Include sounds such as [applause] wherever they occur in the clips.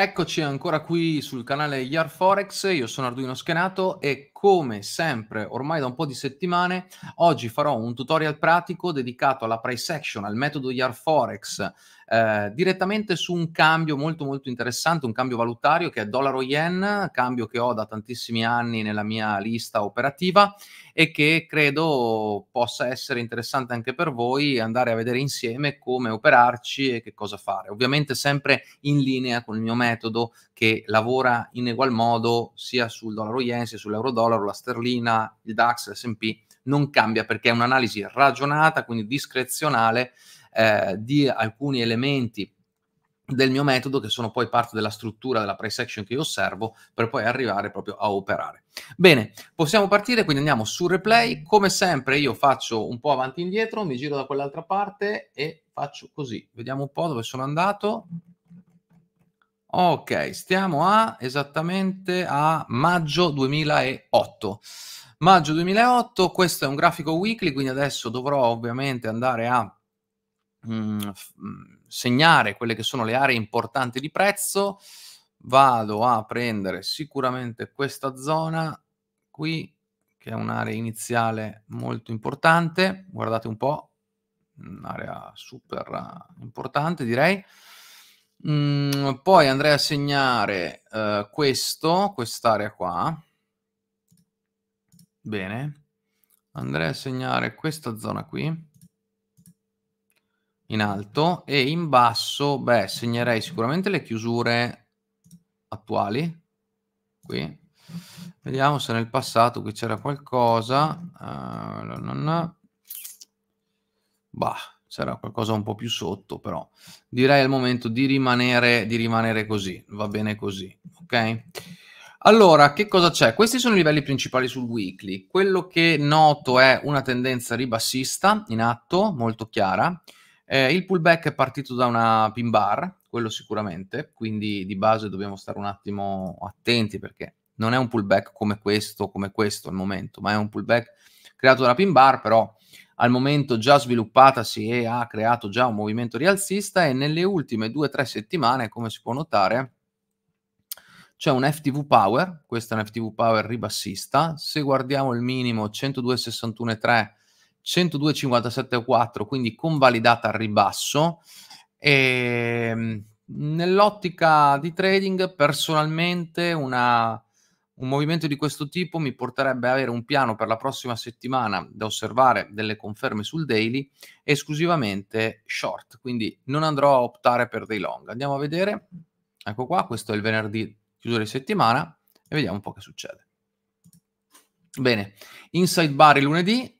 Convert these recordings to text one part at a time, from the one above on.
Eccoci ancora qui sul canale Yar Forex, io sono Arduino Schenato e come sempre, ormai da un po' di settimane, oggi farò un tutorial pratico dedicato alla price action, al metodo Yar Forex eh, direttamente su un cambio molto molto interessante, un cambio valutario che è dollaro yen, cambio che ho da tantissimi anni nella mia lista operativa e che credo possa essere interessante anche per voi andare a vedere insieme come operarci e che cosa fare. Ovviamente sempre in linea con il mio metodo che lavora in egual modo sia sul dollaro yen, sia sull'euro dollaro, la sterlina, il DAX, l'S&P, non cambia perché è un'analisi ragionata, quindi discrezionale eh, di alcuni elementi del mio metodo che sono poi parte della struttura della price action che io osservo per poi arrivare proprio a operare. Bene, possiamo partire, quindi andiamo su replay, come sempre io faccio un po' avanti e indietro, mi giro da quell'altra parte e faccio così, vediamo un po' dove sono andato. Ok, stiamo a esattamente a maggio 2008. Maggio 2008, questo è un grafico weekly, quindi adesso dovrò ovviamente andare a mh, mm, mm, segnare quelle che sono le aree importanti di prezzo, vado a prendere sicuramente questa zona qui, che è un'area iniziale molto importante, guardate un po', un'area super eh, importante direi. Mm, poi andrei a segnare uh, questo, quest'area qua. Bene. Andrei a segnare questa zona qui in alto e in basso, beh, segnerei sicuramente le chiusure attuali. Qui vediamo se nel passato qui c'era qualcosa. Uh, eh, non... Bah, c'era qualcosa un po' più sotto, però direi al momento di rimanere, di rimanere così. Va bene così, ok? Allora, che cosa c'è? Questi sono i livelli principali sul weekly. Quello che noto è una tendenza ribassista in atto, molto chiara. Eh, il pullback è partito da una pin bar, quello sicuramente, quindi di base dobbiamo stare un attimo attenti perché non è un pullback come questo, come questo al momento, ma è un pullback creato da una pin bar, però al momento già sviluppatasi e ha creato già un movimento rialzista e nelle ultime due o tre settimane, come si può notare, c'è un FTV Power, questo è un FTV Power ribassista, se guardiamo il minimo 102,61,3 102,57,4, quindi convalidata al ribasso. E ehm, nell'ottica di trading, personalmente, una, un movimento di questo tipo mi porterebbe ad avere un piano per la prossima settimana da osservare delle conferme sul daily esclusivamente short, quindi non andrò a optare per dei long. Andiamo a vedere, ecco qua, questo è il venerdì chiusura di settimana e vediamo un po' che succede. Bene, inside bar il lunedì,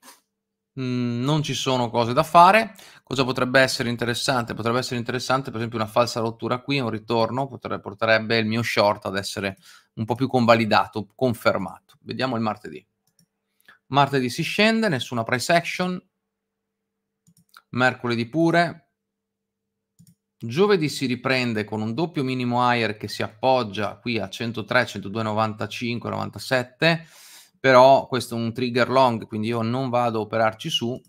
Mm, non ci sono cose da fare. Cosa potrebbe essere interessante? Potrebbe essere interessante, per esempio, una falsa rottura qui, un ritorno, potrebbe, porterebbe il mio short ad essere un po' più convalidato, confermato. Vediamo il martedì. Martedì si scende, nessuna price action. Mercoledì pure. Giovedì si riprende con un doppio minimo higher che si appoggia qui a 103, 102, 95, 97 però questo è un trigger long, quindi io non vado a operarci su,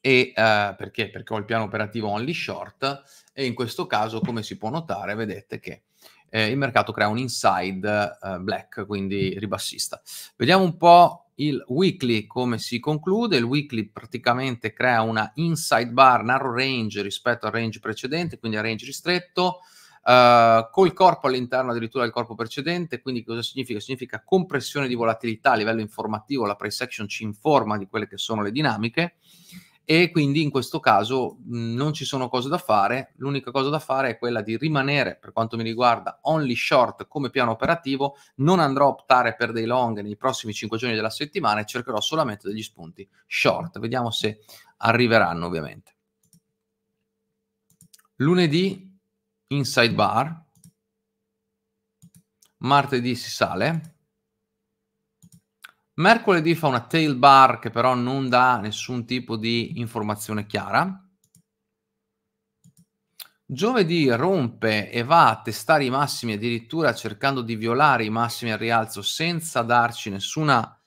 e, eh, perché? Perché ho il piano operativo only short e in questo caso, come si può notare, vedete che eh, il mercato crea un inside eh, black, quindi ribassista. Vediamo un po' il weekly come si conclude. Il weekly praticamente crea una inside bar, narrow range rispetto al range precedente, quindi a range ristretto. Eh, col corpo all'interno addirittura del corpo precedente, quindi cosa significa? Significa compressione di volatilità a livello informativo, la price action ci informa di quelle che sono le dinamiche e quindi in questo caso mh, non ci sono cose da fare, l'unica cosa da fare è quella di rimanere, per quanto mi riguarda, only short come piano operativo, non andrò a optare per dei long nei prossimi 5 giorni della settimana e cercherò solamente degli spunti short, vediamo se arriveranno ovviamente. Lunedì inside bar martedì si sale, mercoledì fa una tail bar che però non dà nessun tipo di informazione chiara, Giovedì rompe e va a testare i massimi, addirittura cercando di violare i massimi al rialzo senza darci nessuna,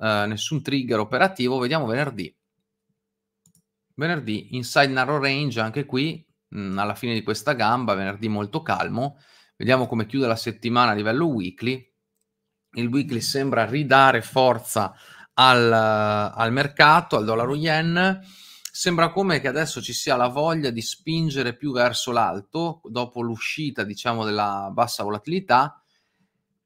eh, nessun trigger operativo. Vediamo venerdì. Venerdì, inside narrow range, anche qui mh, mhmm, alla fine di questa gamba, venerdì molto calmo. Vediamo come chiude la settimana a livello weekly. Il weekly sembra ridare forza al, al mercato, al dollaro yen. Sembra come che adesso ci sia la voglia di spingere più verso l'alto dopo l'uscita, diciamo, della bassa volatilità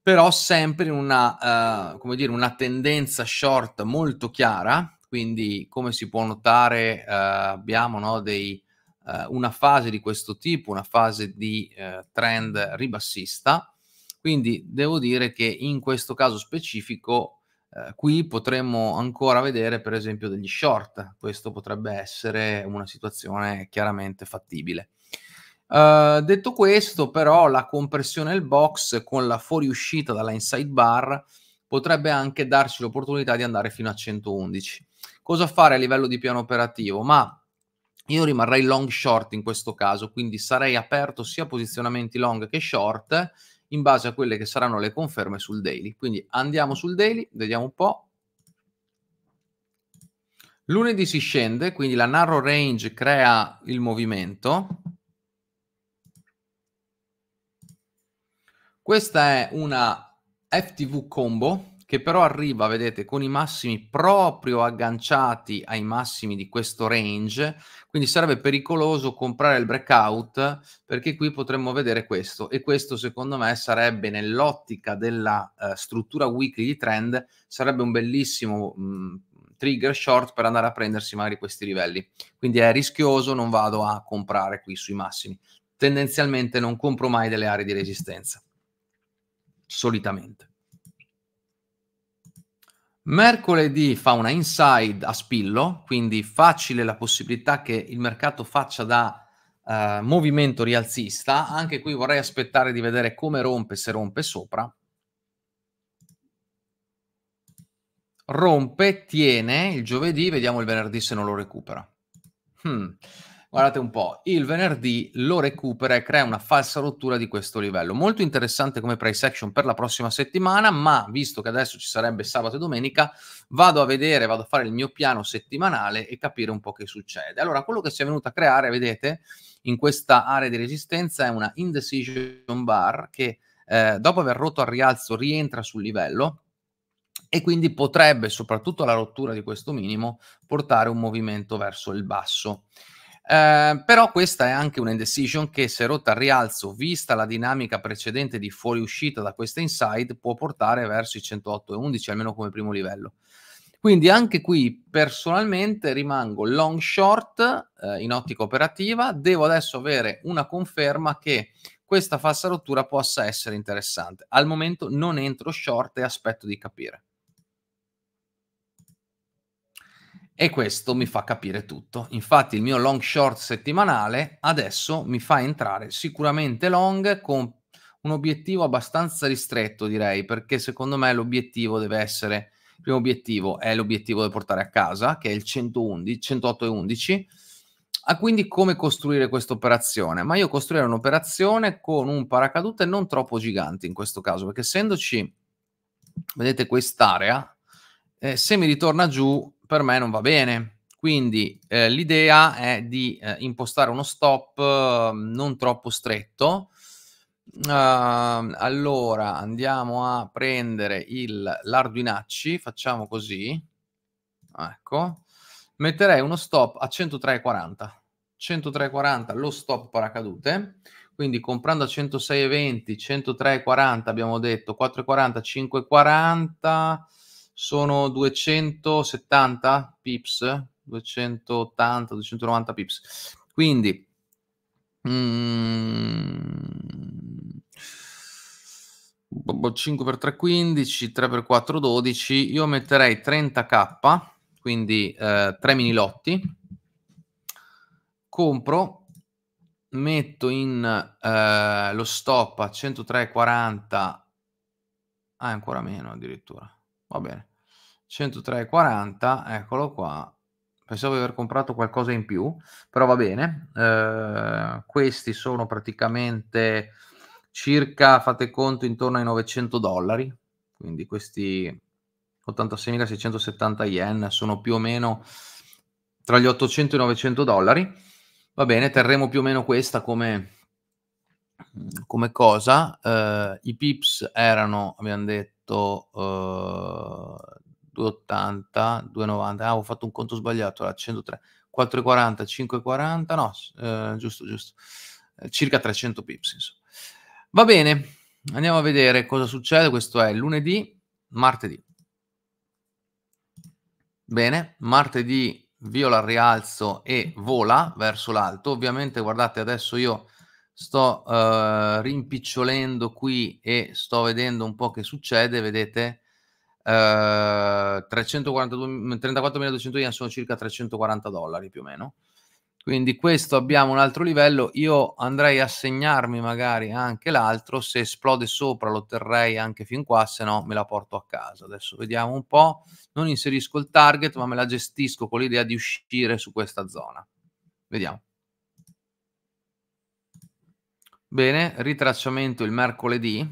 però sempre in una, uh, dire, una, tendenza short molto chiara, quindi come si può notare uh, abbiamo no, dei, eh, una fase di questo tipo, una fase di eh, trend ribassista. Quindi devo dire che in questo caso specifico eh, qui potremmo ancora vedere per esempio degli short, questo potrebbe essere una situazione chiaramente fattibile. Uh, detto questo, però, la compressione del box con la fuoriuscita dalla inside bar potrebbe anche darci l'opportunità di andare fino a 111. Cosa fare a livello di piano operativo? Ma io rimarrei long short in questo caso, quindi sarei aperto sia a posizionamenti long che short in base a quelle che saranno le conferme sul daily. Quindi andiamo sul daily, vediamo un po'. Lunedì si scende, quindi la narrow range crea il movimento. Questa è una FTV combo che però arriva, vedete, con i massimi proprio agganciati ai massimi di questo range, quindi sarebbe pericoloso comprare il breakout perché qui potremmo vedere questo e questo secondo me sarebbe nell'ottica della eh, struttura weekly di trend, sarebbe un bellissimo mh, mm, trigger short per andare a prendersi magari questi livelli. Quindi è rischioso, non vado a comprare qui sui massimi. Tendenzialmente non compro mai delle aree di resistenza, solitamente. Mercoledì fa una inside a spillo, quindi facile la possibilità che il mercato faccia da uh, movimento rialzista. Anche qui vorrei aspettare di vedere come rompe, se rompe sopra. Rompe, tiene il giovedì, vediamo il venerdì se non lo recupera. Hmm guardate un po', il venerdì lo recupera e crea una falsa rottura di questo livello. Molto interessante come price action per la prossima settimana, ma visto che adesso ci sarebbe sabato e domenica, vado a vedere, vado a fare il mio piano settimanale e capire un po' che succede. Allora, quello che si è venuto a creare, vedete, in questa area di resistenza è una indecision bar che eh, dopo aver rotto al rialzo rientra sul livello e quindi potrebbe, soprattutto alla rottura di questo minimo, portare un movimento verso il basso. Ehm, però questa è anche un'indecision che se rotta al rialzo, vista la dinamica precedente di fuoriuscita da questa inside, può portare verso i 108,11 almeno come primo livello. Quindi anche qui personalmente rimango long short eh, in ottica operativa, devo adesso avere una conferma che questa falsa rottura possa essere interessante. Al momento non entro short e aspetto di capire. E questo mi fa capire tutto. Infatti il mio long short settimanale adesso mi fa entrare sicuramente long con un obiettivo abbastanza ristretto, direi, perché secondo me l'obiettivo deve essere, il primo obiettivo è l'obiettivo da portare a casa, che è il 111, 11. Ah, quindi come costruire questa operazione? Ma io costruirei un'operazione con un paracadute non troppo gigante in questo caso, perché essendoci, vedete quest'area, eh, se mi ritorna giù per me non va bene. Quindi eh, l'idea è di eh, impostare uno stop eh, non troppo stretto. Uh, allora andiamo a prendere il, l'Arduinacci, facciamo così. Ecco, metterei uno stop a 103,40. 103,40 lo stop paracadute. Quindi comprando a 106,20, 103,40 abbiamo detto, 4,40, 5,40 sono 270 pips, 280, 290 pips. Quindi mm, 5 x 3 15, 3 x 4 12, io metterei 30k, quindi eh, 3 mini lotti. Compro metto in eh, lo stop a 103,40 ah, ancora meno addirittura Va bene. 103,40, eccolo qua. Pensavo di aver comprato qualcosa in più, però va bene. Eh, questi sono praticamente circa, fate conto, intorno ai 900 dollari. Quindi questi 86.670 yen sono più o meno tra gli 800 e i 900 dollari. Va bene, terremo più o meno questa come, come cosa. Eh, I pips erano, abbiamo detto, sotto eh, 2,80, 2,90. Ah, ho fatto un conto sbagliato, era 103, 4,40, 5,40, no, eh, giusto, giusto, eh, circa 300 pips. Insomma. Va bene, andiamo a vedere cosa succede. Questo è lunedì, martedì. Bene, martedì viola il rialzo e vola verso l'alto. Ovviamente, guardate, adesso io sto uh, rimpicciolendo qui e sto vedendo un po' che succede, vedete? Uh, eh, 34.200 mm, yen sono circa 340 dollari più o meno. Quindi questo abbiamo un altro livello, io andrei a segnarmi magari anche l'altro, se esplode sopra lo terrei anche fin qua, se no me la porto a casa. Adesso vediamo un po', non inserisco il target ma me la gestisco con l'idea di uscire su questa zona. Vediamo. Bene, ritracciamento il mercoledì.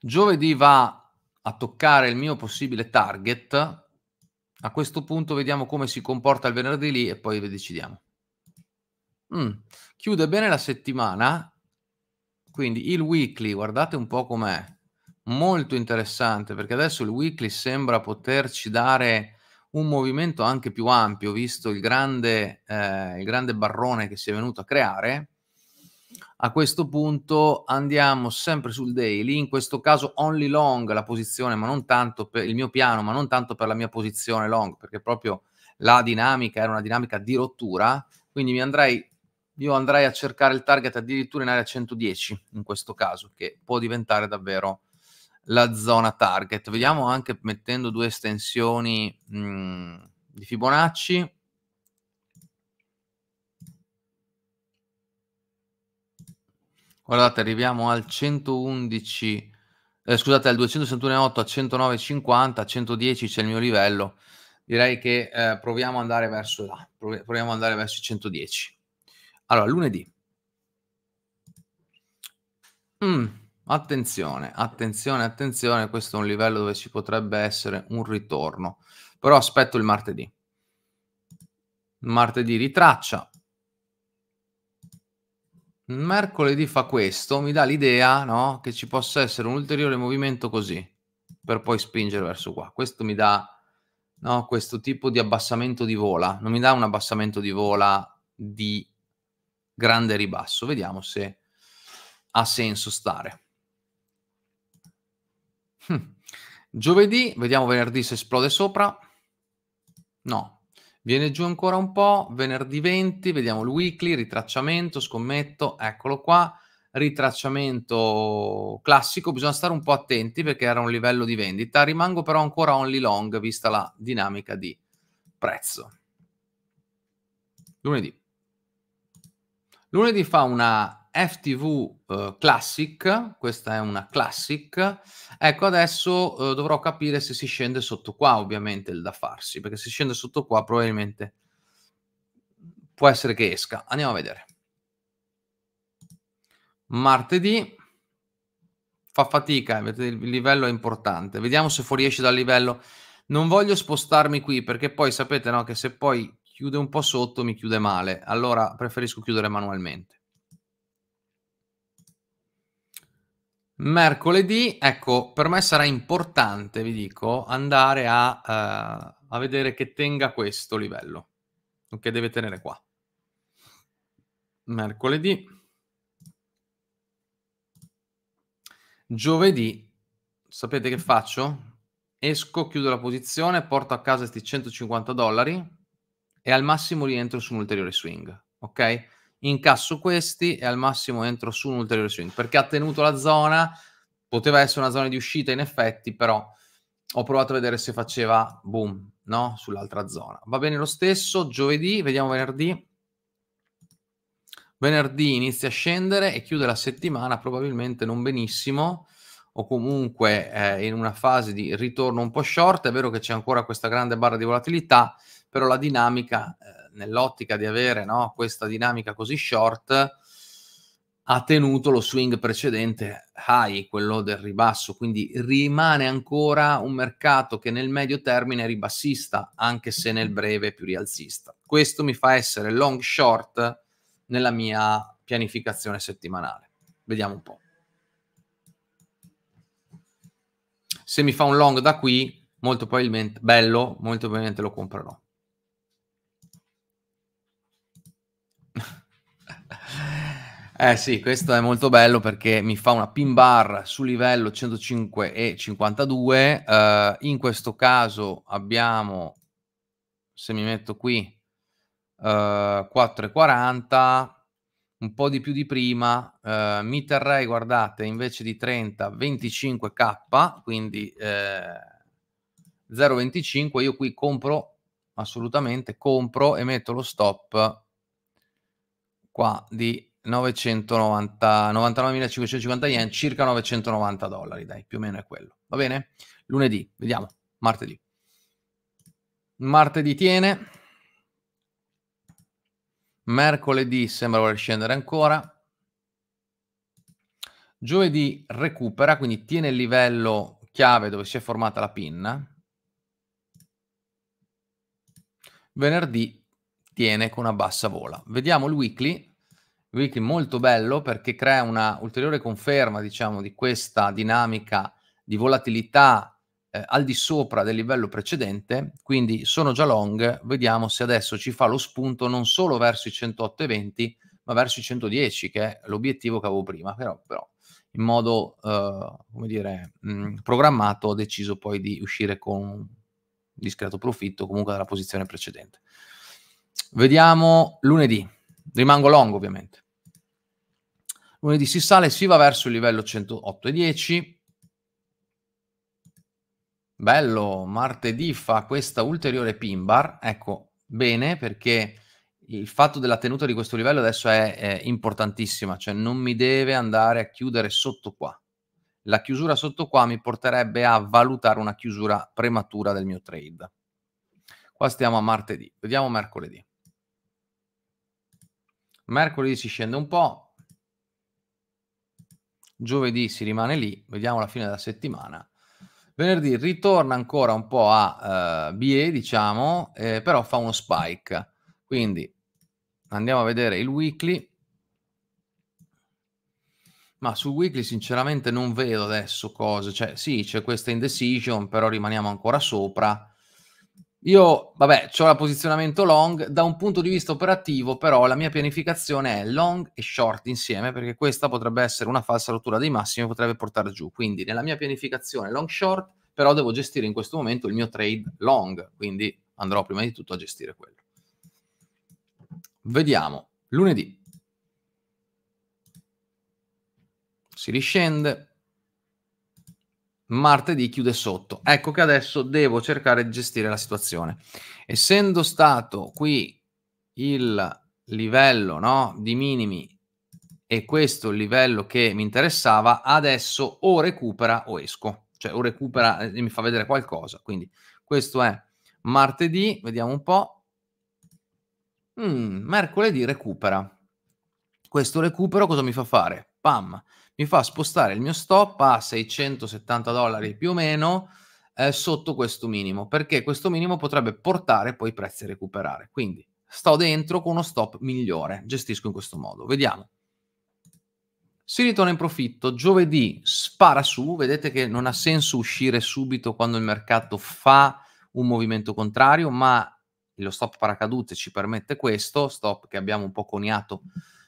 Giovedì va a toccare il mio possibile target. A questo punto vediamo come si comporta il venerdì lì e poi decidiamo. Mm. Chiude bene la settimana, quindi il weekly, guardate un po' com'è, molto interessante perché adesso il weekly sembra poterci dare un movimento anche più ampio, visto il grande, eh, il grande barrone che si è venuto a creare, a questo punto andiamo sempre sul daily, in questo caso only long la posizione, ma non tanto per il mio piano, ma non tanto per la mia posizione long, perché proprio la dinamica era una dinamica di rottura, quindi mi andrei, io andrei a cercare il target addirittura in area 110 in questo caso, che può diventare davvero la zona target. Vediamo anche mettendo due estensioni mh, mm, di Fibonacci. Guardate, arriviamo al 111, eh, scusate, al 261,8 a 109,50, a 110 c'è il mio livello. Direi che eh, proviamo ad andare verso là, proviamo ad andare verso i 110. Allora, lunedì. Mm. Attenzione, attenzione, attenzione, questo è un livello dove ci potrebbe essere un ritorno, però aspetto il martedì. Martedì ritraccia. Mercoledì fa questo, mi dà l'idea no, che ci possa essere un ulteriore movimento così, per poi spingere verso qua. Questo mi dà no, questo tipo di abbassamento di vola, non mi dà un abbassamento di vola di grande ribasso. Vediamo se ha senso stare. Hm. Giovedì, vediamo venerdì se esplode sopra. No, viene giù ancora un po'. Venerdì 20, vediamo il weekly, ritracciamento, scommetto, eccolo qua. Ritracciamento classico, bisogna stare un po' attenti perché era un livello di vendita. Rimango però ancora only long vista la dinamica di prezzo. Lunedì. Lunedì fa una FTV eh, Classic, questa è una Classic, ecco adesso eh, dovrò capire se si scende sotto qua ovviamente il da farsi, perché se scende sotto qua probabilmente può essere che esca, andiamo a vedere. Martedì fa fatica, eh, il livello è importante, vediamo se fuoriesce dal livello, non voglio spostarmi qui perché poi sapete no, che se poi chiude un po' sotto mi chiude male, allora preferisco chiudere manualmente. Mercoledì, ecco, per me sarà importante, vi dico, andare a, uh, a vedere che tenga questo livello, che deve tenere qua. Mercoledì. Giovedì, sapete che faccio? Esco, chiudo la posizione, porto a casa questi 150 dollari e al massimo rientro su un ulteriore swing, ok? incasso questi e al massimo entro su un ulteriore swing, perché ha tenuto la zona, poteva essere una zona di uscita in effetti, però ho provato a vedere se faceva boom, no? Sull'altra zona. Va bene lo stesso, giovedì, vediamo venerdì. Venerdì inizia a scendere e chiude la settimana probabilmente non benissimo o comunque eh, in una fase di ritorno un po' short. È vero che c'è ancora questa grande barra di volatilità, però la dinamica eh, nell'ottica di avere no, questa dinamica così short, ha tenuto lo swing precedente high, quello del ribasso, quindi rimane ancora un mercato che nel medio termine è ribassista, anche se nel breve è più rialzista. Questo mi fa essere long short nella mia pianificazione settimanale. Vediamo un po'. Se mi fa un long da qui, molto probabilmente, bello, molto probabilmente lo comprerò. Eh sì, questo è molto bello perché mi fa una pin bar su livello 105 e 52. Uh, eh, in questo caso abbiamo, se mi metto qui, uh, eh, 4,40, un po' di più di prima. Uh, mi terrei, guardate, invece di 30, 25k, quindi 0,25. Io qui compro, assolutamente, compro e metto lo stop qua di 990, 99.550 yen, circa 990 dollari, dai, più o meno è quello. Va bene? Lunedì, vediamo, martedì. Martedì tiene. Mercoledì sembra voler scendere ancora. Giovedì recupera, quindi tiene il livello chiave dove si è formata la pinna. Venerdì tiene con una bassa vola. Vediamo il weekly wiki molto bello perché crea una ulteriore conferma, diciamo, di questa dinamica di volatilità eh, al di sopra del livello precedente, quindi sono già long, vediamo se adesso ci fa lo spunto non solo verso i 108,20, ma verso i 110, che è l'obiettivo che avevo prima, però, però in modo, eh, come dire, mh, mm, programmato ho deciso poi di uscire con un discreto profitto comunque dalla posizione precedente. Vediamo lunedì, rimango long ovviamente. Lunedì si sale, si va verso il livello 108 e 10. Bello, martedì fa questa ulteriore pin bar. Ecco, bene, perché il fatto della tenuta di questo livello adesso è, è importantissima, cioè non mi deve andare a chiudere sotto qua. La chiusura sotto qua mi porterebbe a valutare una chiusura prematura del mio trade. Qua stiamo a martedì, vediamo mercoledì. Mercoledì si scende un po', Giovedì si rimane lì, vediamo la fine della settimana. Venerdì ritorna ancora un po' a uh, eh, BE, diciamo, eh, però fa uno spike. Quindi andiamo a vedere il weekly. Ma sul weekly sinceramente non vedo adesso cose, cioè sì, c'è questa indecision, però rimaniamo ancora sopra io, vabbè, ho la posizionamento long, da un punto di vista operativo però la mia pianificazione è long e short insieme perché questa potrebbe essere una falsa rottura dei massimi potrebbe portare giù. Quindi nella mia pianificazione long short però devo gestire in questo momento il mio trade long, quindi andrò prima di tutto a gestire quello. Vediamo, lunedì si riscende, martedì chiude sotto. Ecco che adesso devo cercare di gestire la situazione. Essendo stato qui il livello no, di minimi e questo il livello che mi interessava, adesso o recupera o esco, cioè o recupera e mi fa vedere qualcosa. Quindi questo è martedì, vediamo un po'. Mm, mercoledì recupera. Questo recupero cosa mi fa fare? Pam, mi fa spostare il mio stop a 670 dollari più o meno eh, sotto questo minimo, perché questo minimo potrebbe portare poi i prezzi a recuperare. Quindi sto dentro con uno stop migliore, gestisco in questo modo. Vediamo. Si ritorna in profitto, giovedì spara su, vedete che non ha senso uscire subito quando il mercato fa un movimento contrario, ma lo stop paracadute ci permette questo, stop che abbiamo un po' coniato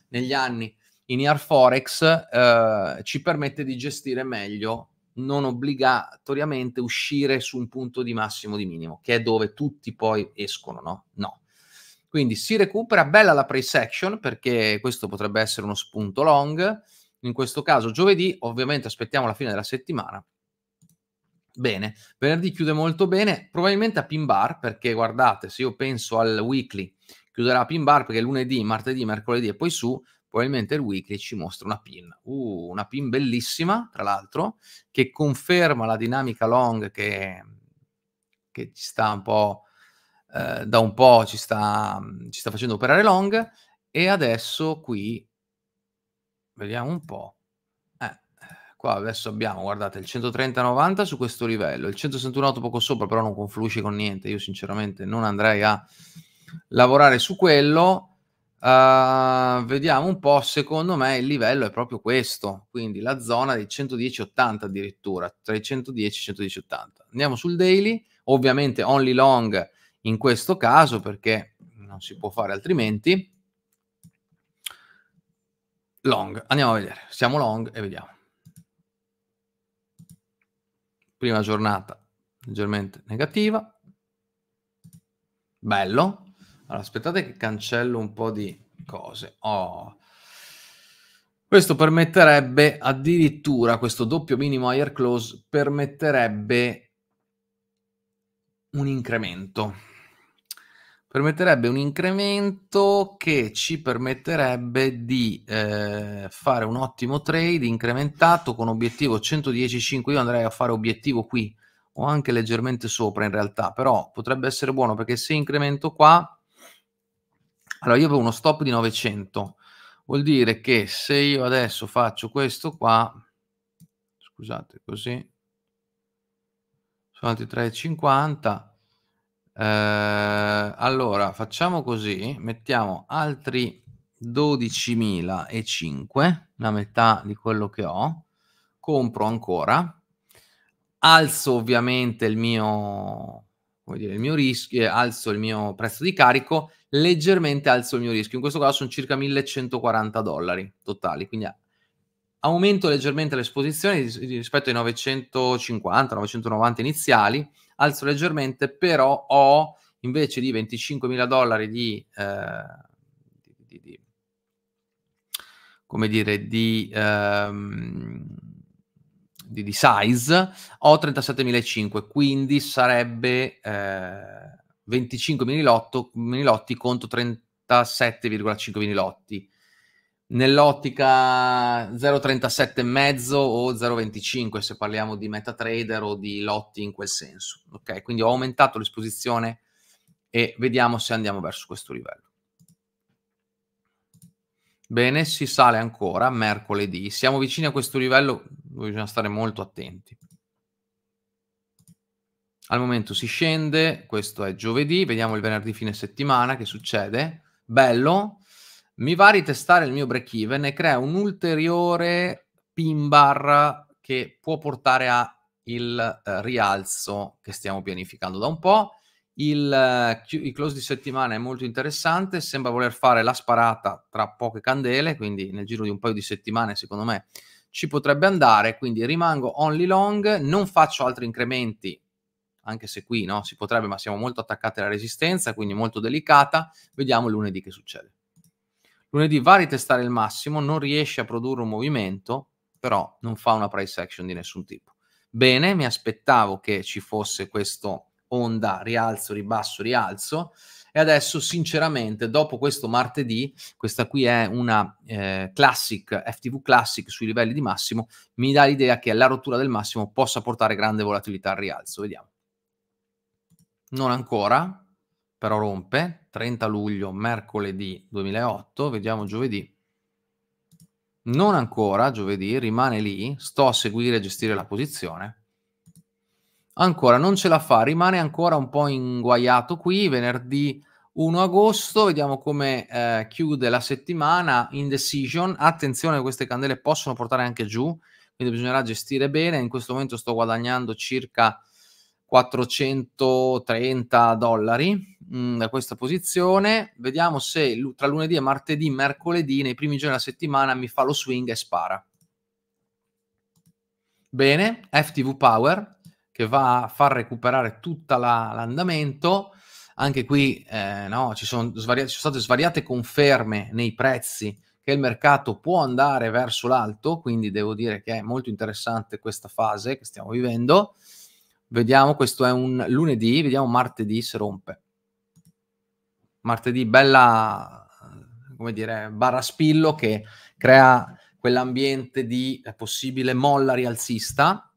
negli anni in Air Forex eh, ci permette di gestire meglio, non obbligatoriamente uscire su un punto di massimo di minimo, che è dove tutti poi escono, no? No. Quindi si recupera, bella la price action perché questo potrebbe essere uno spunto long, in questo caso giovedì, ovviamente aspettiamo la fine della settimana. Bene, venerdì chiude molto bene, probabilmente a pin bar perché guardate, se io penso al weekly chiuderà a pin bar perché lunedì, martedì, mercoledì e poi su, probabilmente il weekly ci mostra una pin. Uh, una pin bellissima, tra l'altro, che conferma la dinamica long che, che ci sta un po', eh, da un po' ci sta, ci sta facendo operare long. E adesso qui, vediamo un po'. Eh, qua adesso abbiamo, guardate, il 130,90 su questo livello, il 161,8 poco sopra, però non confluisce con niente. Io sinceramente non andrei a lavorare su quello Uh, vediamo un po', secondo me il livello è proprio questo, quindi la zona dei 110-80 addirittura, tra i 110 e 110-80. Andiamo sul daily, ovviamente only long in questo caso perché non si può fare altrimenti. Long, andiamo a vedere, siamo long e vediamo. Prima giornata leggermente negativa, bello, allora, aspettate che cancello un po' di cose. Oh. Questo permetterebbe addirittura, questo doppio minimo higher close permetterebbe un incremento. Permetterebbe un incremento che ci permetterebbe di eh, fare un ottimo trade incrementato con obiettivo 110.5. Io andrei a fare obiettivo qui o anche leggermente sopra in realtà, però potrebbe essere buono perché se incremento qua allora, io avevo uno stop di 900, vuol dire che se io adesso faccio questo qua, scusate, così, sono altri 3,50, eh, allora facciamo così, mettiamo altri 12.005, la metà di quello che ho, compro ancora, alzo ovviamente il mio, come dire, il mio rischio, eh, alzo il mio prezzo di carico, leggermente alzo il mio rischio. In questo caso sono circa 1140 dollari totali, quindi aumento leggermente l'esposizione rispetto ai 950, 990 iniziali, alzo leggermente, però ho invece di 25.000 dollari di, eh, di, di, come dire, di, ehm, di size, ho 37.500, quindi sarebbe... Eh, 25 minilotto, minilotti contro 37,5 minilotti. Nell'ottica 0,37,5 o 0,25 se parliamo di MetaTrader o di lotti in quel senso. Ok, quindi ho aumentato l'esposizione e vediamo se andiamo verso questo livello. Bene, si sale ancora mercoledì. Siamo vicini a questo livello, bisogna stare molto attenti. Al momento si scende, questo è giovedì, vediamo il venerdì fine settimana che succede. Bello, mi va a ritestare il mio break even e crea un ulteriore pin bar che può portare a il eh, rialzo che stiamo pianificando da un po'. Il, eh, il close di settimana è molto interessante, sembra voler fare la sparata tra poche candele, quindi nel giro di un paio di settimane secondo me ci potrebbe andare, quindi rimango only long, non faccio altri incrementi anche se qui no, si potrebbe, ma siamo molto attaccati alla resistenza, quindi molto delicata. Vediamo lunedì che succede. Lunedì va a ritestare il massimo, non riesce a produrre un movimento, però non fa una price action di nessun tipo. Bene, mi aspettavo che ci fosse questo onda rialzo, ribasso, rialzo. E adesso, sinceramente, dopo questo martedì, questa qui è una eh, classic, FTV classic sui livelli di massimo, mi dà l'idea che la rottura del massimo possa portare grande volatilità al rialzo. Vediamo non ancora, però rompe, 30 luglio, mercoledì 2008, vediamo giovedì. Non ancora, giovedì, rimane lì, sto a seguire e gestire la posizione. Ancora non ce la fa, rimane ancora un po' inguaiato qui, venerdì 1 agosto, vediamo come eh, chiude la settimana, indecision, attenzione queste candele possono portare anche giù, quindi bisognerà gestire bene, in questo momento sto guadagnando circa 430 dollari mm, da questa posizione. Vediamo se tra lunedì e martedì, mercoledì, nei primi giorni della settimana mi fa lo swing e spara. Bene, FTV Power che va a far recuperare tutto la, l'andamento. Anche qui eh, no, ci, sono svariate, ci sono state svariate conferme nei prezzi che il mercato può andare verso l'alto, quindi devo dire che è molto interessante questa fase che stiamo vivendo Vediamo, questo è un lunedì, vediamo martedì se rompe. Martedì bella, come dire, barraspillo che crea quell'ambiente di possibile molla rialzista.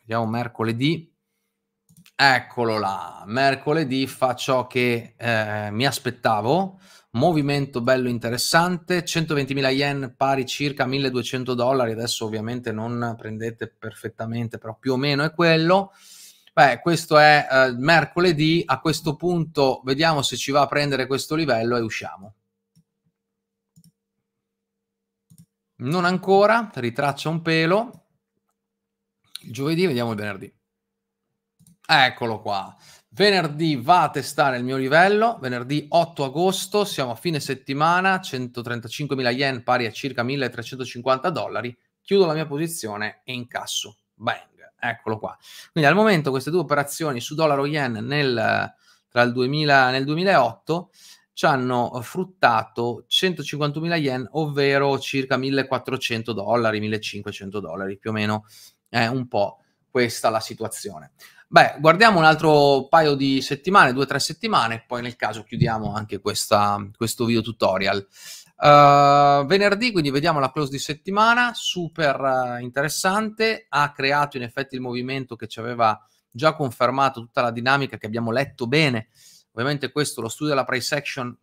Vediamo mercoledì. Eccolo là, mercoledì fa ciò che eh, mi aspettavo, movimento bello interessante, 120.000 yen pari circa 1.200 dollari, adesso ovviamente non prendete perfettamente, però più o meno è quello. Beh, questo è eh, mercoledì, a questo punto vediamo se ci va a prendere questo livello e usciamo. Non ancora, ritraccia un pelo. Il giovedì vediamo il venerdì. Eccolo qua. Venerdì va a testare il mio livello, venerdì 8 agosto, siamo a fine settimana, 135.000 yen pari a circa 1.350 dollari, chiudo la mia posizione e incasso. Bang, eccolo qua. Quindi al momento queste due operazioni su dollaro yen nel, tra il 2000 nel 2008 ci hanno fruttato 151.000 yen, ovvero circa 1.400 dollari, 1.500 dollari, più o meno è un po' questa la situazione. Beh, guardiamo un altro paio di settimane, due o tre settimane, poi nel caso chiudiamo anche questa, questo video tutorial. Uh, venerdì, quindi vediamo la close di settimana, super eh, interessante, ha creato in effetti il movimento che ci aveva già confermato tutta la dinamica che abbiamo letto bene. Ovviamente questo, lo studio della price action,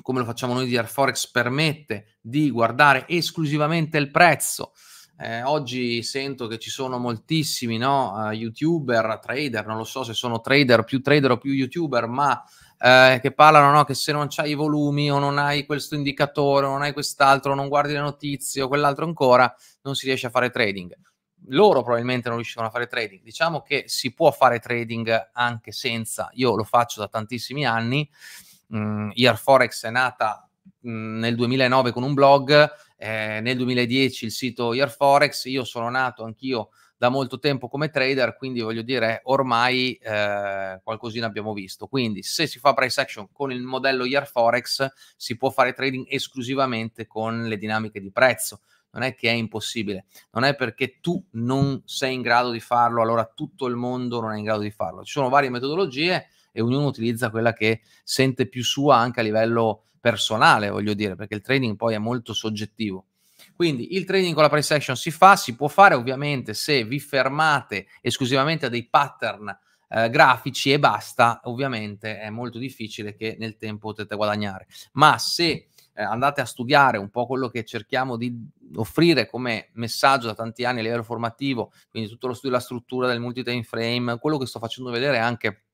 come lo facciamo noi di Airforex, permette di guardare esclusivamente il prezzo, eh, oggi sento che ci sono moltissimi no, uh, youtuber, trader, non lo so se sono trader, più trader o più youtuber, ma eh, che parlano no, che se non hai i volumi o non hai questo indicatore, o non hai quest'altro, non guardi le notizie o quell'altro ancora, non si riesce a fare trading. Loro probabilmente non riuscivano a fare trading. Diciamo che si può fare trading anche senza, io lo faccio da tantissimi anni. Mm, Year Forex è nata mm, nel 2009 con un blog, eh, nel 2010 il sito Year Forex. io sono nato anch'io da molto tempo come trader, quindi voglio dire ormai eh, qualcosina abbiamo visto. Quindi se si fa price action con il modello Year Forex, si può fare trading esclusivamente con le dinamiche di prezzo. Non è che è impossibile, non è perché tu non sei in grado di farlo, allora tutto il mondo non è in grado di farlo. Ci sono varie metodologie, e ognuno utilizza quella che sente più sua anche a livello personale, voglio dire, perché il trading poi è molto soggettivo. Quindi il trading con la price action si fa, si può fare ovviamente se vi fermate esclusivamente a dei pattern eh, grafici e basta, ovviamente è molto difficile che nel tempo potete guadagnare. Ma se eh, andate a studiare un po' quello che cerchiamo di offrire come messaggio da tanti anni a livello formativo, quindi tutto lo studio della struttura del multi-time frame, quello che sto facendo vedere anche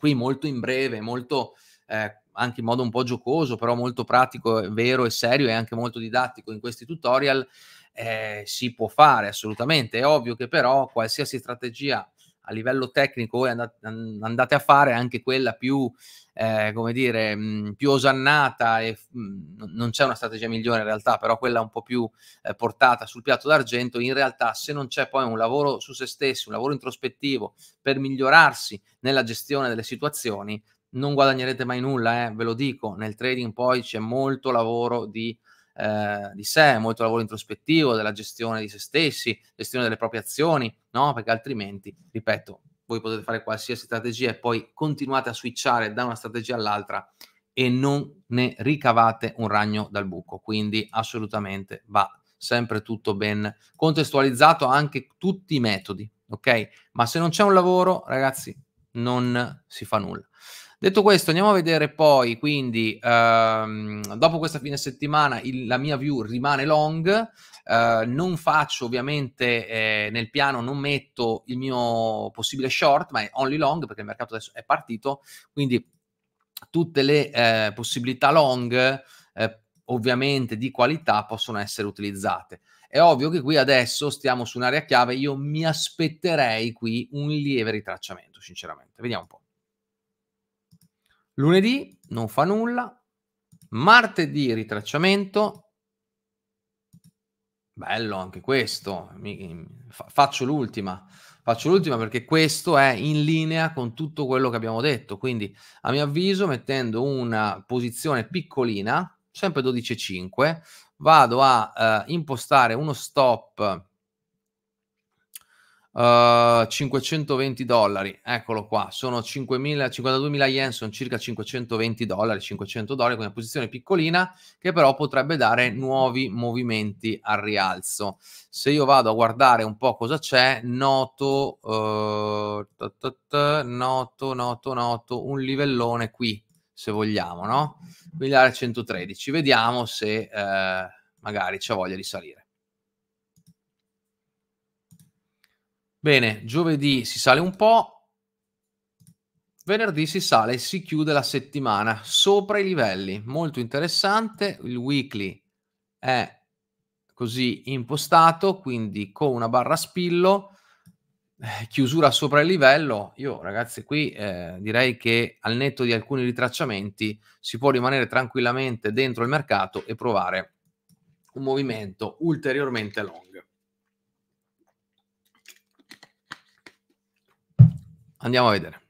qui molto in breve, molto eh, anche in modo un po' giocoso, però molto pratico, eh, vero e serio e anche molto didattico in questi tutorial, eh, si può fare assolutamente. È ovvio che però qualsiasi strategia a livello tecnico voi andate a fare anche quella più, eh, come dire, più osannata e mh, non c'è una strategia migliore in realtà, però quella un po' più eh, portata sul piatto d'argento, in realtà se non c'è poi un lavoro su se stessi, un lavoro introspettivo per migliorarsi nella gestione delle situazioni, non guadagnerete mai nulla, eh, ve lo dico, nel trading poi c'è molto lavoro di eh, di sé, molto lavoro introspettivo, della gestione di se stessi, gestione delle proprie azioni, no? Perché altrimenti, ripeto, voi potete fare qualsiasi strategia e poi continuate a switchare da una strategia all'altra e non ne ricavate un ragno dal buco. Quindi assolutamente va sempre tutto ben contestualizzato, anche tutti i metodi, ok? Ma se non c'è un lavoro, ragazzi, non si fa nulla. Detto questo, andiamo a vedere poi, quindi, ehm, dopo questa fine settimana il, la mia view rimane long. Eh, non faccio ovviamente eh, nel piano, non metto il mio possibile short, ma è only long perché il mercato adesso è partito, quindi tutte le eh, possibilità long eh, ovviamente di qualità possono essere utilizzate. È ovvio che qui adesso stiamo su un'area chiave, io mi aspetterei qui un lieve ritracciamento, sinceramente. Vediamo un po'. Lunedì non fa nulla. Martedì ritracciamento. Bello anche questo. Mi, faccio l'ultima. Faccio l'ultima perché questo è in linea con tutto quello che abbiamo detto. Quindi, a mio avviso, mettendo una posizione piccolina, sempre 12,5, vado a eh, impostare uno stop 520 eh, dollari, eccolo qua, sono 5.000, 52.000 yen, sono circa 520 dollari, 500 dollari, quindi una posizione piccolina che però potrebbe dare nuovi movimenti al rialzo. Se io vado a guardare un po' cosa c'è, noto, uh, noto, noto, noto un livellone qui, se vogliamo, no? Miliare 113, vediamo se eh, magari c'è voglia di salire. Bene, giovedì si sale un po', venerdì si sale e si chiude la settimana sopra i livelli. Molto interessante, il weekly è così impostato, quindi con una barra spillo, eh, chiusura sopra il livello. Io ragazzi qui eh, direi che al netto di alcuni ritracciamenti si può rimanere tranquillamente dentro il mercato e provare un movimento ulteriormente long. Andiamo a vedere.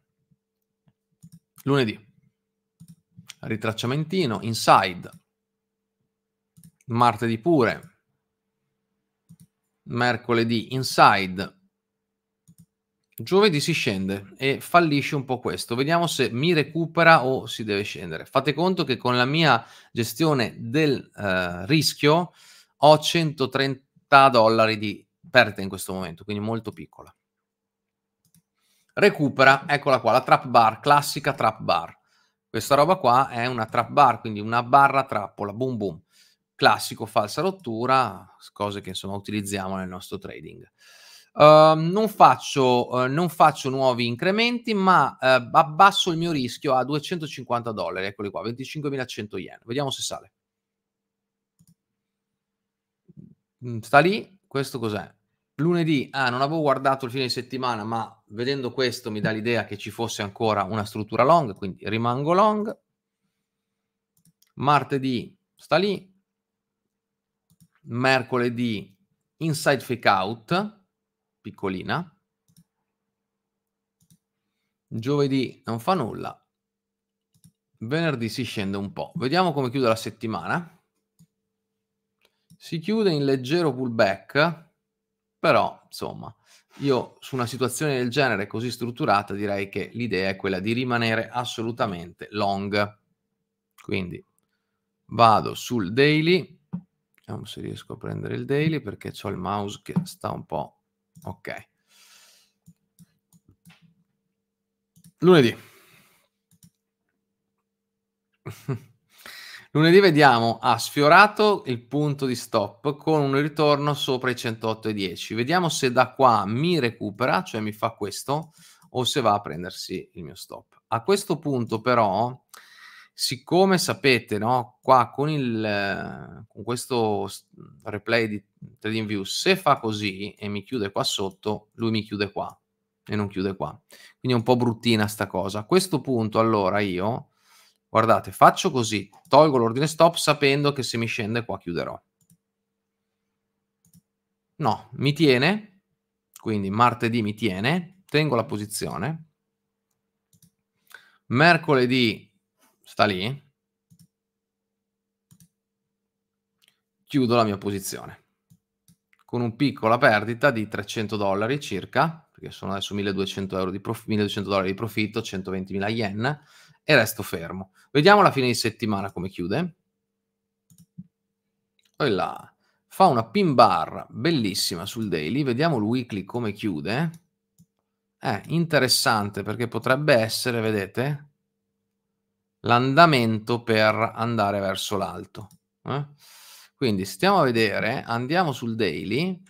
Lunedì. Ritracciamentino, inside. Martedì pure. Mercoledì inside. Giovedì si scende e fallisce un po' questo. Vediamo se mi recupera o si deve scendere. Fate conto che con la mia gestione del eh, rischio ho 130 dollari di perdita in questo momento, quindi molto piccola recupera, eccola qua, la trap bar, classica trap bar. Questa roba qua è una trap bar, quindi una barra trappola, boom boom. Classico falsa rottura, cose che insomma utilizziamo nel nostro trading. Uh, non, faccio, uh, non, faccio, nuovi incrementi, ma uh, abbasso il mio rischio a 250 dollari, eccoli qua, 25.100 yen. Vediamo se sale. Mm, sta lì, questo cos'è? Lunedì, ah, non avevo guardato il fine settimana, ma vedendo questo mi dà l'idea che ci fosse ancora una struttura long, quindi rimango long. Martedì sta lì. Mercoledì inside fake out, piccolina. Giovedì non fa nulla. Venerdì si scende un po'. Vediamo come chiude la settimana. Si chiude in leggero pullback però, insomma, io su una situazione del genere così strutturata direi che l'idea è quella di rimanere assolutamente long. Quindi vado sul daily, vediamo se riesco a prendere il daily perché ho il mouse che sta un po'... Ok. Lunedì. [laughs] Lunedì vediamo, ha sfiorato il punto di stop con un ritorno sopra i 108,10. Vediamo se da qua mi recupera, cioè mi fa questo, o se va a prendersi il mio stop. A questo punto però, siccome sapete, no, qua con, il, con questo replay di TradingView, se fa così e mi chiude qua sotto, lui mi chiude qua e non chiude qua. Quindi è un po' bruttina sta cosa. A questo punto allora io Guardate, faccio così, tolgo l'ordine stop sapendo che se mi scende qua chiuderò. No, mi tiene, quindi martedì mi tiene, tengo la posizione. Mercoledì sta lì. Chiudo la mia posizione con una piccola perdita di 300 dollari circa, perché sono adesso 1200, euro di prof- 1200 dollari di profitto, 120.000 yen, e resto fermo. Vediamo la fine di settimana come chiude. Poi oh là fa una pin bar bellissima sul daily, vediamo il weekly come chiude. È eh, interessante perché potrebbe essere, vedete, l'andamento per andare verso l'alto. Eh? Quindi stiamo a vedere, andiamo sul daily,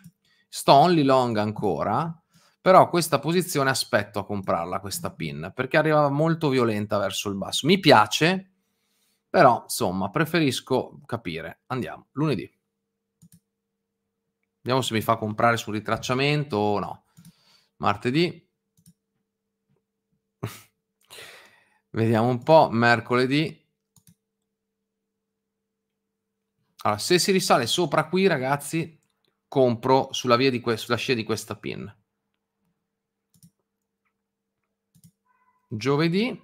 sto only long ancora, però questa posizione aspetto a comprarla, questa pin, perché arrivava molto violenta verso il basso. Mi piace, però insomma, preferisco capire. Andiamo, lunedì. Vediamo se mi fa comprare sul ritracciamento o no. Martedì. [laughs] Vediamo un po', mercoledì. Allora, se si risale sopra qui, ragazzi, compro sulla, via di que- sulla scia di questa pin. giovedì,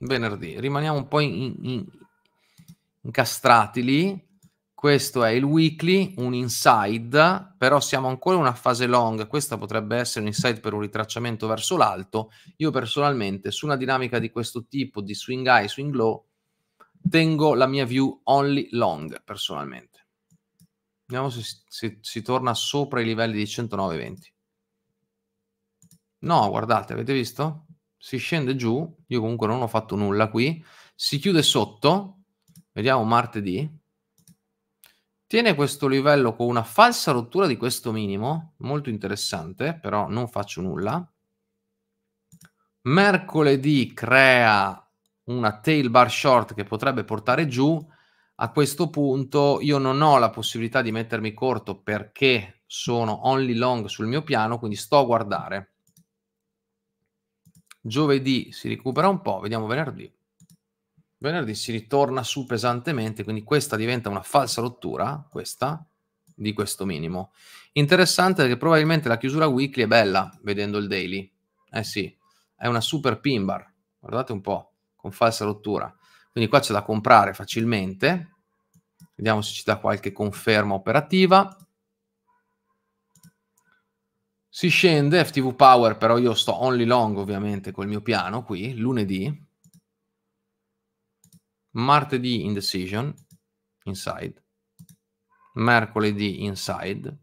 venerdì. Rimaniamo un po' in, in, incastrati lì. Questo è il weekly, un inside, però siamo ancora in una fase long. Questa potrebbe essere un inside per un ritracciamento verso l'alto. Io personalmente, su una dinamica di questo tipo, di swing high, swing low, tengo la mia view only long, personalmente. Vediamo se si, si, si torna sopra i livelli di 109,20. No, guardate, avete visto? Si scende giù, io comunque non ho fatto nulla qui, si chiude sotto, vediamo martedì, tiene questo livello con una falsa rottura di questo minimo, molto interessante, però non faccio nulla. Mercoledì crea una tail bar short che potrebbe portare giù, a questo punto io non ho la possibilità di mettermi corto perché sono only long sul mio piano, quindi sto a guardare. Giovedì si recupera un po', vediamo venerdì. Venerdì si ritorna su pesantemente, quindi questa diventa una falsa rottura, questa, di questo minimo. Interessante perché probabilmente la chiusura weekly è bella, vedendo il daily. Eh sì, è una super pin bar, guardate un po', con falsa rottura. Quindi qua c'è da comprare facilmente. Vediamo se ci dà qualche conferma operativa. Si scende, FTV Power, però io sto only long ovviamente col mio piano qui, lunedì, martedì indecision, inside, mercoledì inside,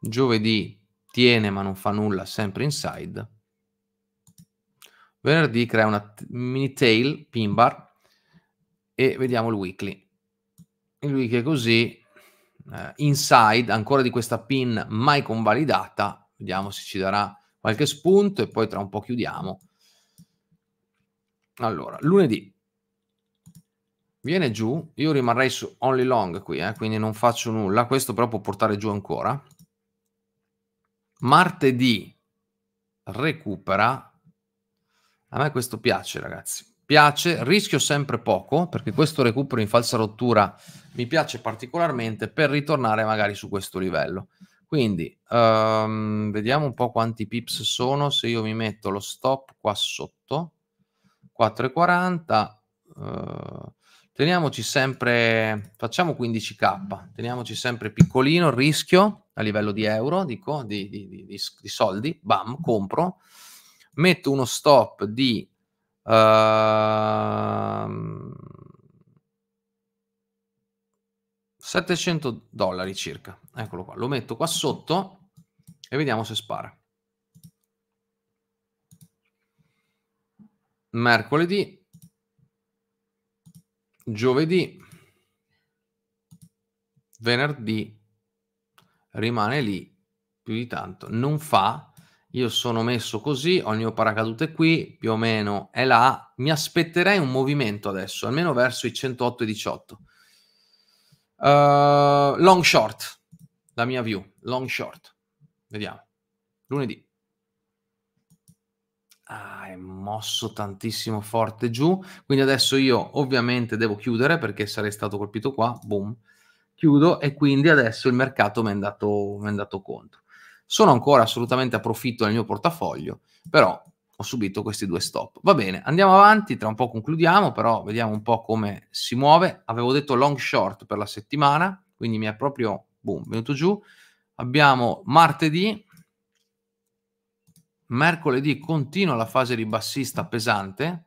giovedì tiene ma non fa nulla, sempre inside, venerdì crea una mini tail, pin bar, e vediamo il weekly. Il weekly è così, eh, inside ancora di questa pin mai convalidata. Vediamo se ci darà qualche spunto e poi tra un po' chiudiamo. Allora, lunedì viene giù, io rimarrei su only long qui, eh, quindi non faccio nulla, questo però può portare giù ancora. Martedì recupera. A me questo piace, ragazzi piace, rischio sempre poco perché questo recupero in falsa rottura mi piace particolarmente per ritornare magari su questo livello. Quindi um, vediamo un po' quanti pips sono se io mi metto lo stop qua sotto, 4,40. Uh, eh, teniamoci sempre, facciamo 15k, teniamoci sempre piccolino il rischio a livello di euro, dico, di, di, di, di soldi, bam, compro, metto uno stop di Uh, ehm, 700 dollari circa. Eccolo qua. Lo metto qua sotto e vediamo se spara. Mercoledì, giovedì, venerdì rimane lì più di tanto. Non fa io sono messo così, ho il mio paracadute qui, più o meno è là, mi aspetterei un movimento adesso, almeno verso i 108 e 18. Uh, eh, long short, la mia view, long short. Vediamo. Lunedì. Ah, è mosso tantissimo forte giù, quindi adesso io ovviamente devo chiudere perché sarei stato colpito qua, boom, chiudo e quindi adesso il mercato mi è andato, mi è andato contro. Sono ancora assolutamente a profitto nel mio portafoglio, però ho subito questi due stop. Va bene, andiamo avanti, tra un po' concludiamo, però vediamo un po' come si muove. Avevo detto long short per la settimana, quindi mi è proprio boom, venuto giù. Abbiamo martedì, mercoledì continua la fase ribassista pesante,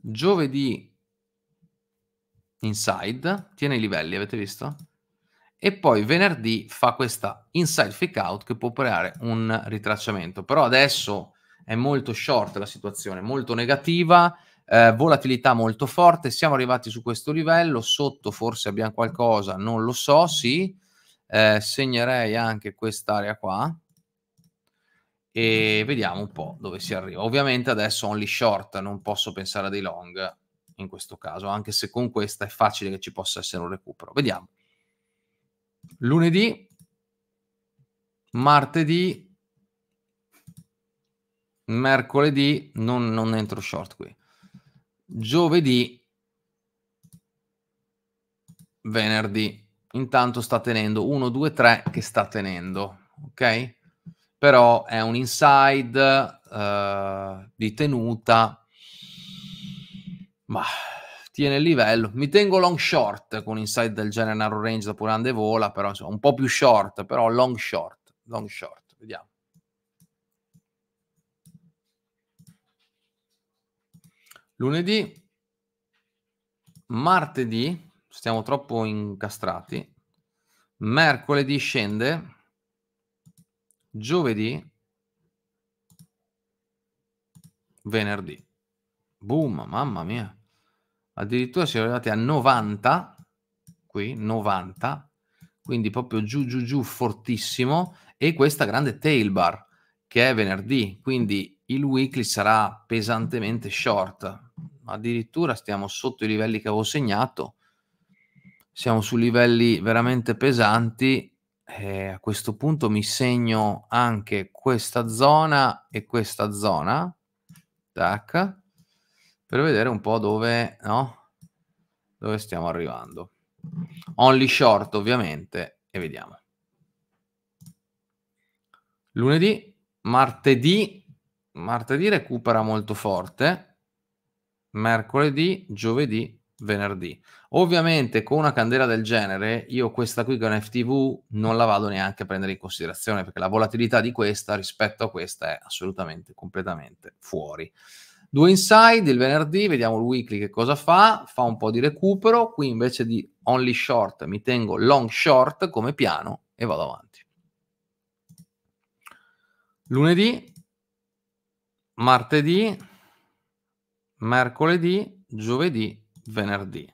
giovedì inside, tiene i livelli, avete visto? e poi venerdì fa questa inside fake out che può creare un ritracciamento. Però adesso è molto short la situazione, molto negativa, eh, volatilità molto forte, siamo arrivati su questo livello, sotto forse abbiamo qualcosa, non lo so, sì, eh, segnerei anche quest'area qua e vediamo un po' dove si arriva. Ovviamente adesso only short, non posso pensare a dei long in questo caso, anche se con questa è facile che ci possa essere un recupero. Vediamo lunedì, martedì, mercoledì, non, non entro short qui, giovedì, venerdì. Intanto sta tenendo 1, 2, 3 che sta tenendo, ok? Però è un inside uh, di tenuta, ma tiene il livello. Mi tengo long short con inside del genere narrow range da Purande vola, però insomma, un po' più short, però long short, long short, vediamo. Lunedì, martedì, stiamo troppo incastrati. Mercoledì scende, giovedì, venerdì. Boom, mamma mia addirittura siamo arrivati a 90, qui 90, quindi proprio giù giù giù fortissimo e questa grande tail bar che è venerdì, quindi il weekly sarà pesantemente short, addirittura stiamo sotto i livelli che avevo segnato, siamo su livelli veramente pesanti eh, a questo punto mi segno anche questa zona e questa zona, tac, per vedere un po' dove, no? dove stiamo arrivando. Only short ovviamente e vediamo. Lunedì, martedì, martedì recupera molto forte, mercoledì, giovedì, venerdì. Ovviamente con una candela del genere io questa qui che è un FTV non la vado neanche a prendere in considerazione perché la volatilità di questa rispetto a questa è assolutamente completamente fuori. Due inside il venerdì, vediamo il weekly che cosa fa, fa un po' di recupero, qui invece di only short mi tengo long short come piano e vado avanti. Lunedì, martedì, mercoledì, giovedì, venerdì.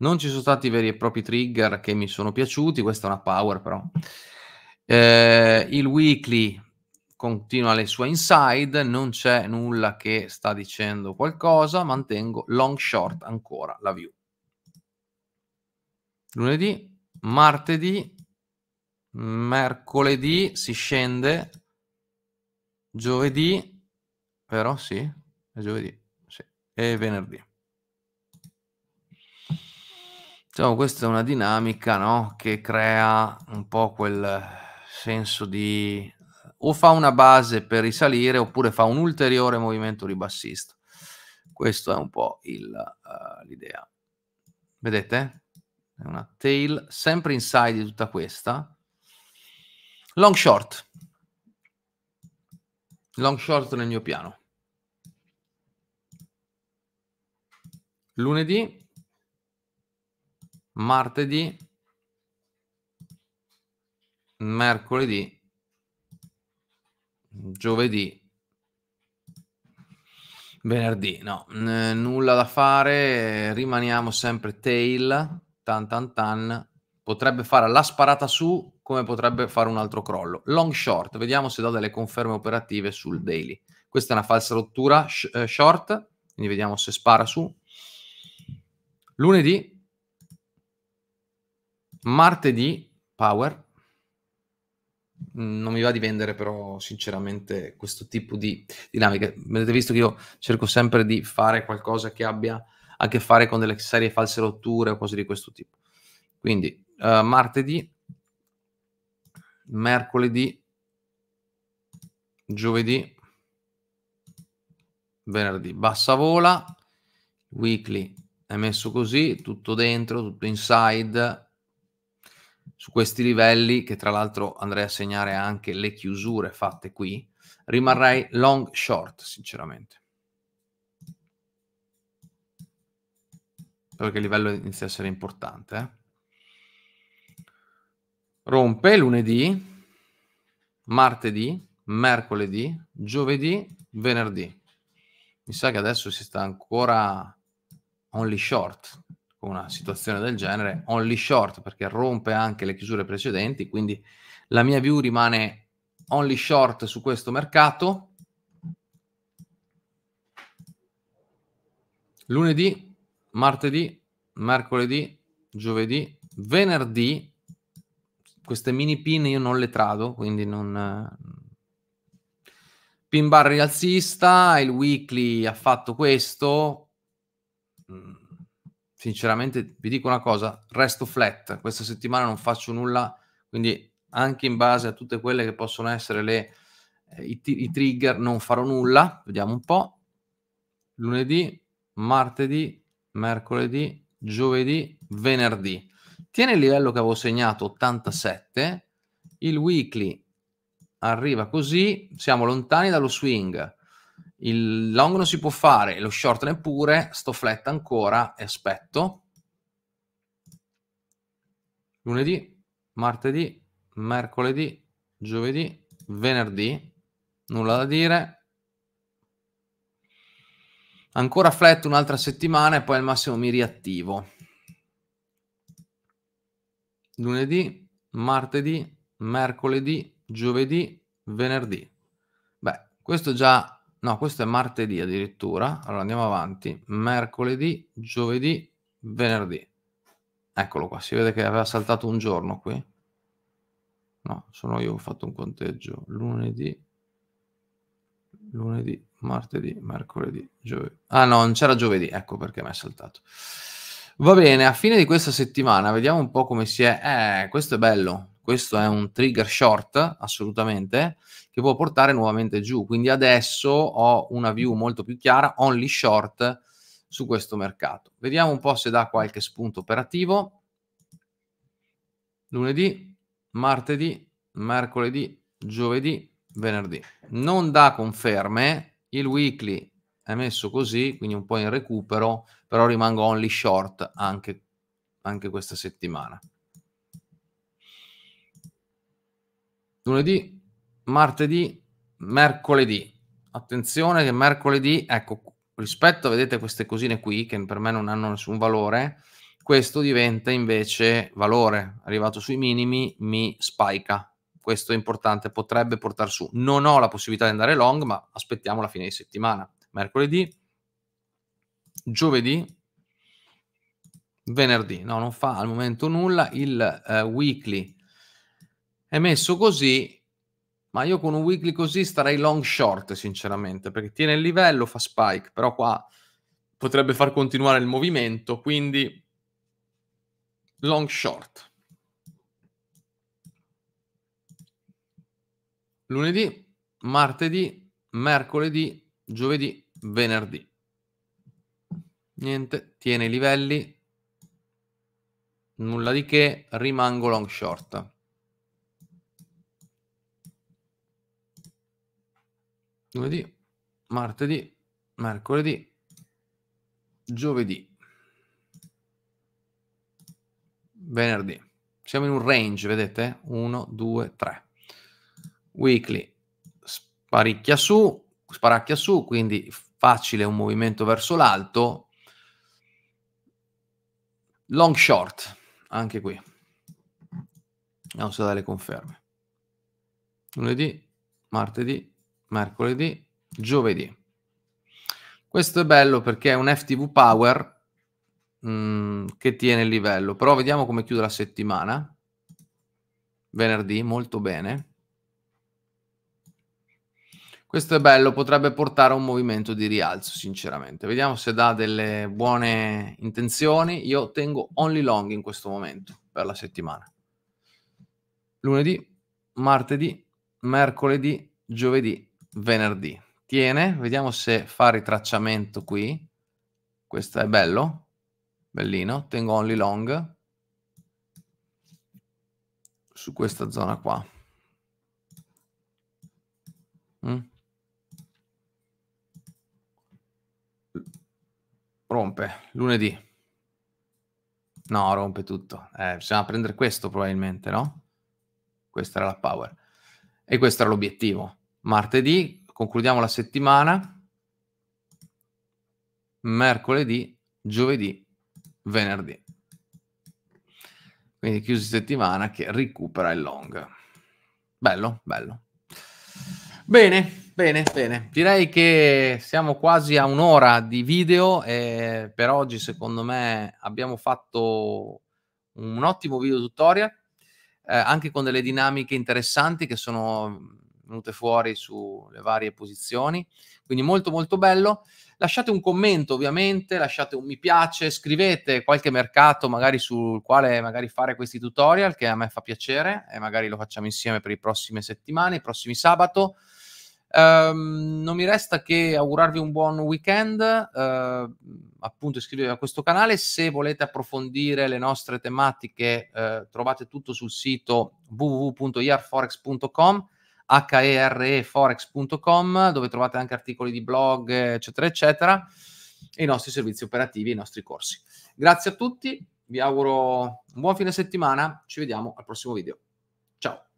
Non ci sono stati veri e propri trigger che mi sono piaciuti, questa è una power però. Eh, il weekly continua le sue inside, non c'è nulla che sta dicendo qualcosa, mantengo long short ancora la view. Lunedì, martedì, mercoledì si scende, giovedì, però sì, è giovedì, sì, e venerdì. Diciamo, questa è una dinamica no? che crea un po' quel senso di o fa una base per risalire oppure fa un ulteriore movimento ribassista. Questo è un po' eh, l'idea. Uh, Vedete? È una tail sempre inside di tutta questa. Long short. Long short nel mio piano. Lunedì, martedì, mercoledì Giovedì. Venerdì, no, eh, nulla da fare, rimaniamo sempre tail, tan tan tan, potrebbe fare la sparata su come potrebbe fare un altro crollo. Long short, vediamo se do delle conferme operative sul daily. Questa è una falsa rottura sh- eh, short, quindi vediamo se spara su. Lunedì, martedì, power, Mm, non mi va di vendere però sinceramente questo tipo di dinamiche. Avete visto che io cerco sempre di fare qualcosa che abbia a che fare con delle serie false rotture o cose di questo tipo. Quindi uh, martedì, mercoledì, giovedì, venerdì, bassa vola, weekly è messo così, tutto dentro, tutto inside, su questi livelli, che tra l'altro andrei a segnare anche le chiusure fatte qui, rimarrei long short, sinceramente. Perché il livello inizia a essere importante. Eh? Rompe lunedì, martedì, mercoledì, giovedì, venerdì. Mi sa che adesso si sta ancora only short, con una situazione del genere, only short perché rompe anche le chiusure precedenti, quindi la mia view rimane only short su questo mercato. Lunedì, martedì, mercoledì, giovedì, venerdì, queste mini pin io non le trado, quindi non... Eh, pin bar rialzista, il weekly ha fatto questo mm sinceramente vi dico una cosa, resto flat, questa settimana non faccio nulla, quindi anche in base a tutte quelle che possono essere le, eh, i, i trigger non farò nulla, vediamo un po', lunedì, martedì, mercoledì, giovedì, venerdì. Tiene il livello che avevo segnato 87, il weekly arriva così, siamo lontani dallo swing, il long non si può fare, lo short neppure, sto flat ancora e aspetto. Lunedì, martedì, mercoledì, giovedì, venerdì, nulla da dire. Ancora flat un'altra settimana e poi al massimo mi riattivo. Lunedì, martedì, mercoledì, giovedì, venerdì. Beh, questo già No, questo è martedì addirittura. Allora andiamo avanti. Mercoledì, giovedì, venerdì. Eccolo qua, si vede che aveva saltato un giorno qui. No, sono io ho fatto un conteggio. Lunedì, lunedì, martedì, mercoledì, giovedì. Ah no, non c'era giovedì, ecco perché mi è saltato. Va bene, a fine di questa settimana vediamo un po' come si è... Eh, questo è bello, questo è un trigger short assolutamente che può portare nuovamente giù quindi adesso ho una view molto più chiara only short su questo mercato vediamo un po' se dà qualche spunto operativo lunedì martedì mercoledì giovedì venerdì non dà conferme il weekly è messo così quindi un po' in recupero però rimango only short anche, anche questa settimana lunedì, martedì, mercoledì. Attenzione che mercoledì, ecco, rispetto, vedete queste cosine qui che per me non hanno nessun valore, questo diventa invece valore, arrivato sui minimi mi spica. Questo è importante, potrebbe portare su. Non ho la possibilità di andare long, ma aspettiamo la fine di settimana. Mercoledì, giovedì, venerdì. No, non fa al momento nulla. Il eh, weekly è messo così, ma io con un weekly così starei long short, sinceramente, perché tiene il livello, fa spike, però qua potrebbe far continuare il movimento, quindi long short. Lunedì, martedì, mercoledì, giovedì, venerdì. Niente, tiene i livelli, nulla di che, rimango long short. lunedì, martedì, mercoledì, giovedì, venerdì. Siamo in un range, vedete? 1, 2, 3. Weekly sparicchia su, sparacchia su, quindi facile un movimento verso l'alto. Long short, anche qui. Vediamo se dà le conferme. Lunedì, martedì, mercoledì, giovedì. Questo è bello perché è un FTV Power mh, mm, che tiene il livello, però vediamo come chiude la settimana. Venerdì, molto bene. Questo è bello, potrebbe portare a un movimento di rialzo, sinceramente. Vediamo se dà delle buone intenzioni. Io tengo only long in questo momento per la settimana. Lunedì, martedì, mercoledì, giovedì venerdì. Tiene, vediamo se fa ritracciamento qui. Questo è bello, bellino. Tengo only long su questa zona qua. Mm. Rompe lunedì. No, rompe tutto. Eh, bisogna prendere questo probabilmente, no? Questa era la power. E questo era l'obiettivo. Martedì concludiamo la settimana. Mercoledì, giovedì, venerdì. Quindi chiusa settimana che recupera il long. Bello, bello. Bene, bene, bene. Direi che siamo quasi a un'ora di video e per oggi secondo me abbiamo fatto un ottimo video tutorial eh, anche con delle dinamiche interessanti che sono venute fuori sulle varie posizioni. Quindi molto molto bello. Lasciate un commento ovviamente, lasciate un mi piace, scrivete qualche mercato magari sul quale magari fare questi tutorial che a me fa piacere e magari lo facciamo insieme per le prossime settimane, i prossimi sabato. Um, non mi resta che augurarvi un buon weekend, uh, appunto iscrivetevi a questo canale, se volete approfondire le nostre tematiche uh, trovate tutto sul sito www.iarforex.com hereforex.com, dove trovate anche articoli di blog, eccetera, eccetera, e i nostri servizi operativi, i nostri corsi. Grazie a tutti, vi auguro un buon fine settimana, ci vediamo al prossimo video. Ciao!